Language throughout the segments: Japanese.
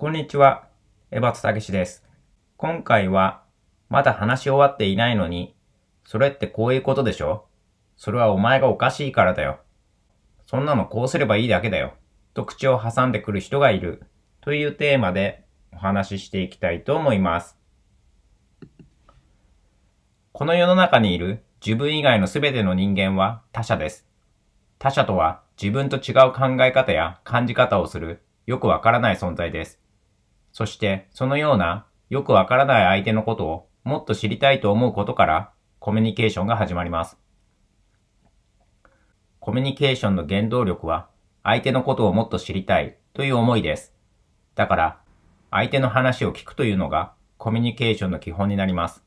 こんにちは、江端たです。今回は、まだ話し終わっていないのに、それってこういうことでしょそれはお前がおかしいからだよ。そんなのこうすればいいだけだよ。と口を挟んでくる人がいる。というテーマでお話ししていきたいと思います。この世の中にいる自分以外の全ての人間は他者です。他者とは自分と違う考え方や感じ方をするよくわからない存在です。そしてそのようなよくわからない相手のことをもっと知りたいと思うことからコミュニケーションが始まります。コミュニケーションの原動力は相手のことをもっと知りたいという思いです。だから相手の話を聞くというのがコミュニケーションの基本になります。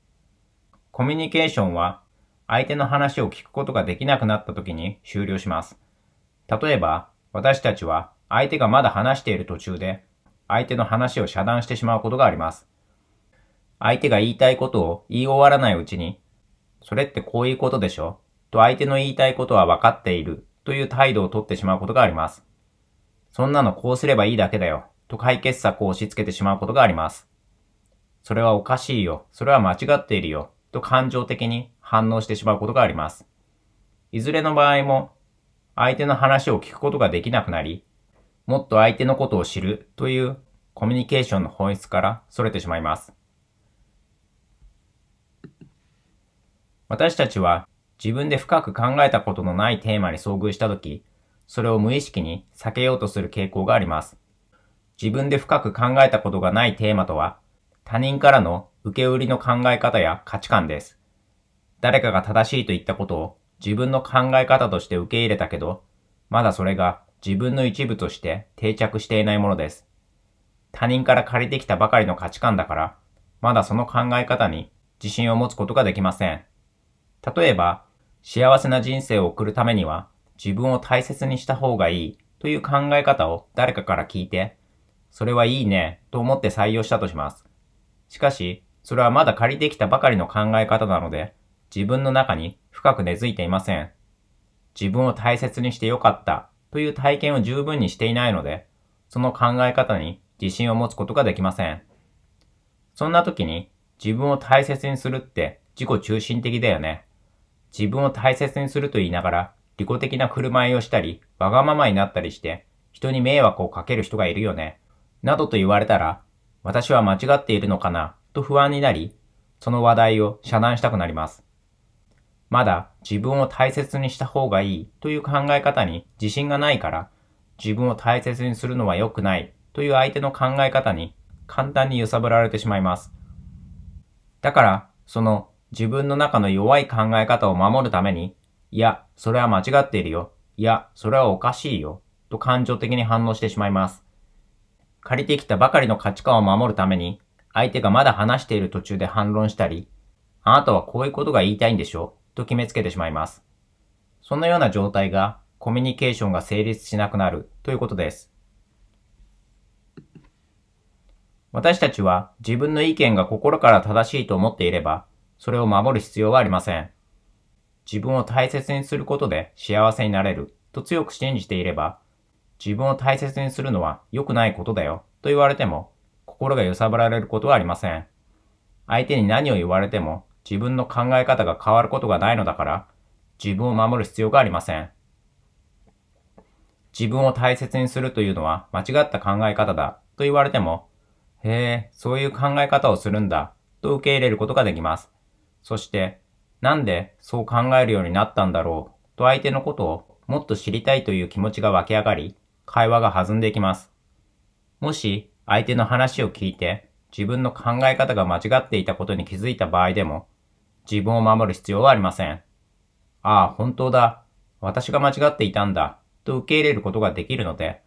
コミュニケーションは相手の話を聞くことができなくなった時に終了します。例えば私たちは相手がまだ話している途中で相手の話を遮断してしまうことがあります。相手が言いたいことを言い終わらないうちに、それってこういうことでしょと相手の言いたいことは分かっているという態度をとってしまうことがあります。そんなのこうすればいいだけだよと解決策を押し付けてしまうことがあります。それはおかしいよ、それは間違っているよと感情的に反応してしまうことがあります。いずれの場合も相手の話を聞くことができなくなり、もっと相手のことを知るというコミュニケーションの本質から逸れてしまいます。私たちは自分で深く考えたことのないテーマに遭遇したとき、それを無意識に避けようとする傾向があります。自分で深く考えたことがないテーマとは、他人からの受け売りの考え方や価値観です。誰かが正しいと言ったことを自分の考え方として受け入れたけど、まだそれが自分の一部として定着していないものです。他人から借りてきたばかりの価値観だから、まだその考え方に自信を持つことができません。例えば、幸せな人生を送るためには自分を大切にした方がいいという考え方を誰かから聞いて、それはいいねと思って採用したとします。しかし、それはまだ借りてきたばかりの考え方なので、自分の中に深く根付いていません。自分を大切にしてよかったという体験を十分にしていないので、その考え方に自信を持つことができません。そんな時に自分を大切にするって自己中心的だよね。自分を大切にすると言いながら利己的な振る舞いをしたり、わがままになったりして人に迷惑をかける人がいるよね。などと言われたら、私は間違っているのかなと不安になり、その話題を遮断したくなります。まだ自分を大切にした方がいいという考え方に自信がないから、自分を大切にするのは良くないという相手の考え方に簡単に揺さぶられてしまいます。だから、その自分の中の弱い考え方を守るために、いや、それは間違っているよ。いや、それはおかしいよ。と感情的に反応してしまいます。借りてきたばかりの価値観を守るために、相手がまだ話している途中で反論したり、あなたはこういうことが言いたいんでしょと決めつけてしまいます。そのような状態がコミュニケーションが成立しなくなるということです。私たちは自分の意見が心から正しいと思っていれば、それを守る必要はありません。自分を大切にすることで幸せになれると強く信じていれば、自分を大切にするのは良くないことだよと言われても、心が揺さぶられることはありません。相手に何を言われても自分の考え方が変わることがないのだから、自分を守る必要がありません。自分を大切にするというのは間違った考え方だと言われても、へえ、そういう考え方をするんだと受け入れることができます。そして、なんでそう考えるようになったんだろうと相手のことをもっと知りたいという気持ちが湧き上がり、会話が弾んでいきます。もし相手の話を聞いて自分の考え方が間違っていたことに気づいた場合でも、自分を守る必要はありません。ああ、本当だ。私が間違っていたんだ。と受け入れることができるので、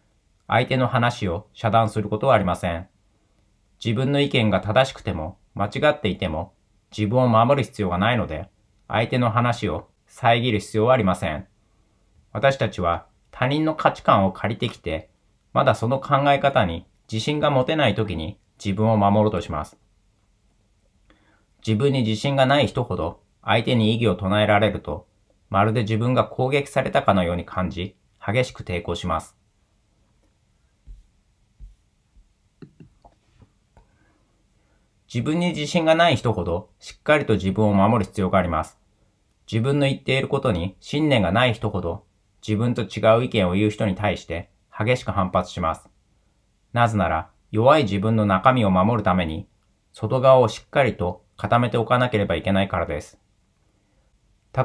相手の話を遮断することはありません。自分の意見が正しくても、間違っていても、自分を守る必要がないので、相手の話を遮る必要はありません。私たちは他人の価値観を借りてきて、まだその考え方に自信が持てない時に自分を守ろうとします。自分に自信がない人ほど相手に異議を唱えられると、まるで自分が攻撃されたかのように感じ、激しく抵抗します。自分に自信がない人ほどしっかりと自分を守る必要があります。自分の言っていることに信念がない人ほど自分と違う意見を言う人に対して激しく反発します。なぜなら弱い自分の中身を守るために外側をしっかりと固めておかなければいけないからです。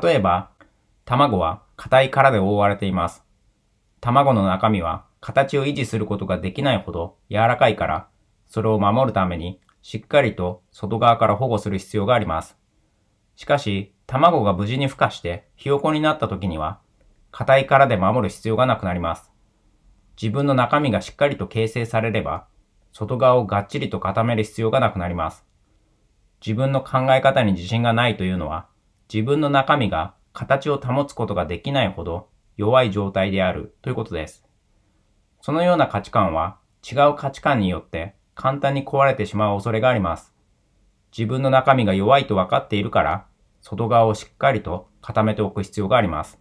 例えば、卵は硬い殻で覆われています。卵の中身は形を維持することができないほど柔らかいから、それを守るためにしっかりと外側から保護する必要があります。しかし、卵が無事に孵化してひよこになった時には、硬い殻で守る必要がなくなります。自分の中身がしっかりと形成されれば、外側をがっちりと固める必要がなくなります。自分の考え方に自信がないというのは、自分の中身が形を保つことができないほど弱い状態であるということです。そのような価値観は違う価値観によって簡単に壊れてしまう恐れがあります。自分の中身が弱いと分かっているから、外側をしっかりと固めておく必要があります。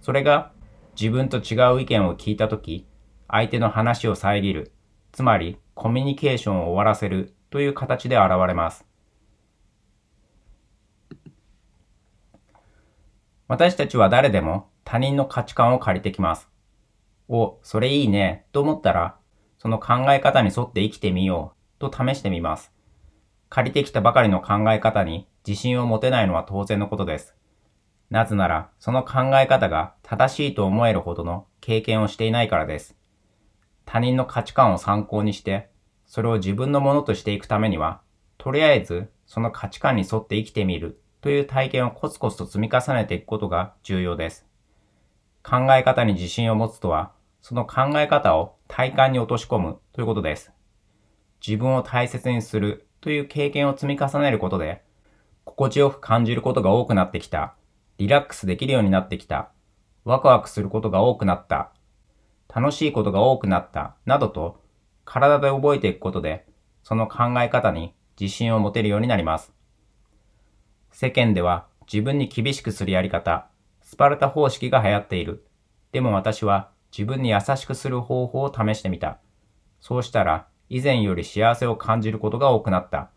それが自分と違う意見を聞いたとき、相手の話を遮る、つまりコミュニケーションを終わらせるという形で現れます。私たちは誰でも他人の価値観を借りてきます。お、それいいね、と思ったら、その考え方に沿って生きてみよう、と試してみます。借りてきたばかりの考え方に自信を持てないのは当然のことです。なぜなら、その考え方が正しいと思えるほどの経験をしていないからです。他人の価値観を参考にして、それを自分のものとしていくためには、とりあえずその価値観に沿って生きてみるという体験をコツコツと積み重ねていくことが重要です。考え方に自信を持つとは、その考え方を体感に落とし込むということです。自分を大切にするという経験を積み重ねることで、心地よく感じることが多くなってきた、リラックスできるようになってきた、ワクワクすることが多くなった、楽しいことが多くなった、などと体で覚えていくことで、その考え方に自信を持てるようになります。世間では自分に厳しくするやり方、スパルタ方式が流行っている。でも私は自分に優しくする方法を試してみた。そうしたら以前より幸せを感じることが多くなった。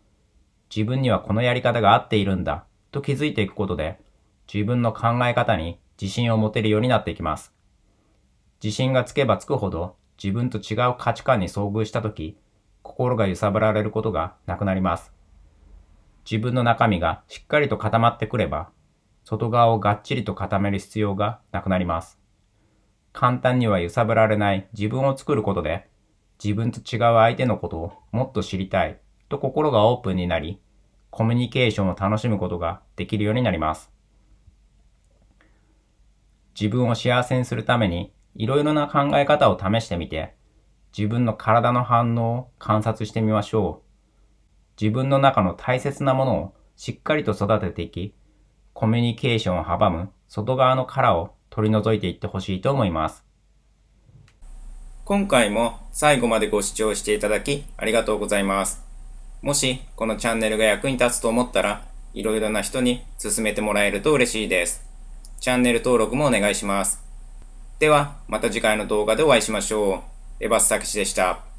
自分にはこのやり方が合っているんだと気づいていくことで自分の考え方に自信を持てるようになっていきます。自信がつけばつくほど自分と違う価値観に遭遇した時、心が揺さぶられることがなくなります。自分の中身がしっかりと固まってくれば、外側をがっちりと固める必要がなくなります。簡単には揺さぶられない自分を作ることで、自分と違う相手のことをもっと知りたいと心がオープンになり、コミュニケーションを楽しむことができるようになります。自分を幸せにするために、いろいろな考え方を試してみて、自分の体の反応を観察してみましょう。自分の中の大切なものをしっかりと育てていき、コミュニケーションを阻む外側の殻を取り除いていってほしいと思います。今回も最後までご視聴していただきありがとうございます。もしこのチャンネルが役に立つと思ったら、いろいろな人に勧めてもらえると嬉しいです。チャンネル登録もお願いします。では、また次回の動画でお会いしましょう。エバスサキシでした。